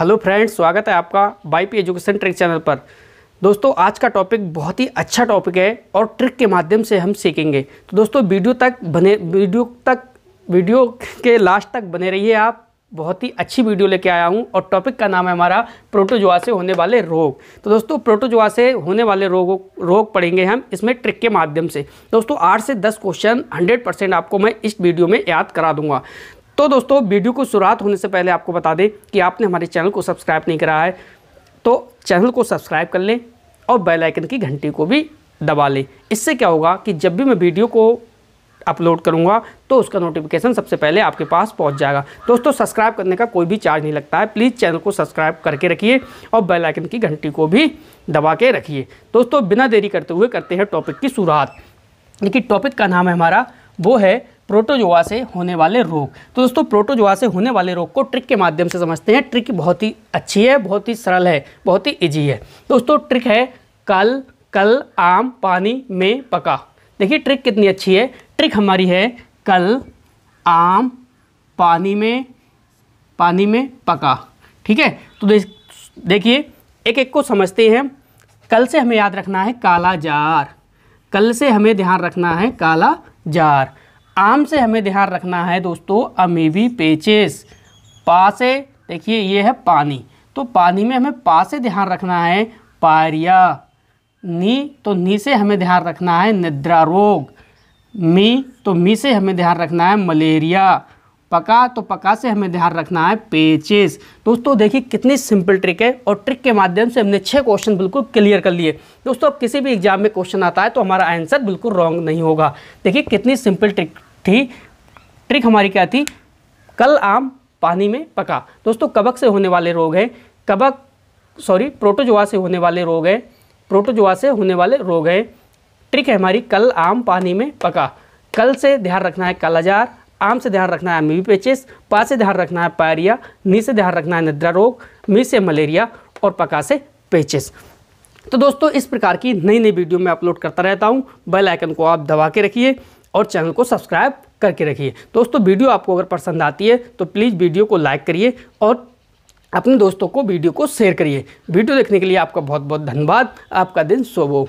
hello friends स्वागत है आपका बाईपी एजुकेशन ट्रिक चैनल पर दोस्तों आज का टॉपिक बहुत ही अच्छा टॉपिक है और ट्रिक के माध्यम से हम सीखेंगे तो दोस्तों वीडियो तक बने वीडियो तक वीडियो के लास्ट तक बने रहिए आप बहुत ही अच्छी वीडियो लेके आया हूँ और टॉपिक का नाम है हमारा प्रोटोजुआ से होने वाले रोग तो दोस्तों प्रोटोजुआ से होने वाले रोगों रोग पढ़ेंगे हम इसमें ट्रिक के माध्यम से दोस्तों आठ से दस क्वेश्चन हंड्रेड परसेंट आपको मैं इस वीडियो में याद करा दूंगा तो दोस्तों वीडियो को शुरुआत होने से पहले आपको बता दें कि आपने हमारे चैनल को सब्सक्राइब नहीं करा है तो चैनल को सब्सक्राइब कर लें और बेल आइकन की घंटी को भी दबा लें इससे क्या होगा कि जब भी मैं वीडियो को अपलोड करूँगा तो उसका नोटिफिकेशन सबसे पहले आपके पास पहुँच जाएगा दोस्तों सब्सक्राइब करने का कोई भी चार्ज नहीं लगता है प्लीज़ चैनल को सब्सक्राइब करके रखिए और बेल आइकन की घंटी को भी दबा के रखिए दोस्तों बिना देरी करते हुए करते हैं टॉपिक की शुरुआत लेकिन टॉपिक का नाम है हमारा वो है प्रोटोजोआ से होने वाले रोग तो दोस्तों प्रोटोजोआ से होने वाले रोग को ट्रिक के माध्यम से समझते हैं ट्रिक बहुत ही अच्छी है बहुत ही सरल है बहुत ही ईजी है दोस्तों ट्रिक है कल कल आम पानी में पका देखिए ट्रिक कितनी अच्छी है ट्रिक हमारी है कल आम पानी में पानी में पका ठीक है तो देखिए एक एक को समझते हैं कल से हमें याद रखना है काला जार कल से हमें ध्यान रखना है काला जार आम से हमें ध्यान रखना है दोस्तों अमीबी पेचेस पासे देखिए ये है पानी तो पानी में हमें पा से ध्यान रखना है पायरिया नी तो नी से हमें ध्यान रखना है निद्रा रोग मी तो मी से हमें ध्यान रखना है मलेरिया पका तो पका से हमें ध्यान रखना है पेचेस दोस्तों देखिए कितनी सिंपल ट्रिक है और ट्रिक के माध्यम से हमने छः क्वेश्चन बिल्कुल क्लियर कर लिए दोस्तों अब किसी भी एग्जाम में क्वेश्चन आता है तो हमारा आंसर बिल्कुल रॉन्ग नहीं होगा देखिए कितनी सिंपल ट्रिक थी ट्रिक हमारी क्या थी कल आम पानी में पका दोस्तों कबक से होने वाले रोग हैं कबक सॉरी प्रोटोजोआ से होने वाले रोग हैं प्रोटोजोआ से होने वाले रोग हैं ट्रिक है हमारी कल आम पानी में पका कल से ध्यान रखना है कालाजार आम से ध्यान रखना है मीवी पेचिस पा से ध्यान रखना है पायरिया नी से ध्यान रखना है निद्रा रोग मी से मलेरिया और पका से पेचिस तो दोस्तों इस प्रकार की नई नई वीडियो में अपलोड करता रहता हूँ बेल आइकन को आप दबा के रखिए और चैनल को सब्सक्राइब करके रखिए दोस्तों वीडियो आपको अगर पसंद आती है तो प्लीज़ वीडियो को लाइक करिए और अपने दोस्तों को वीडियो को शेयर करिए वीडियो देखने के लिए आपका बहुत बहुत धन्यवाद आपका दिन शुभ हो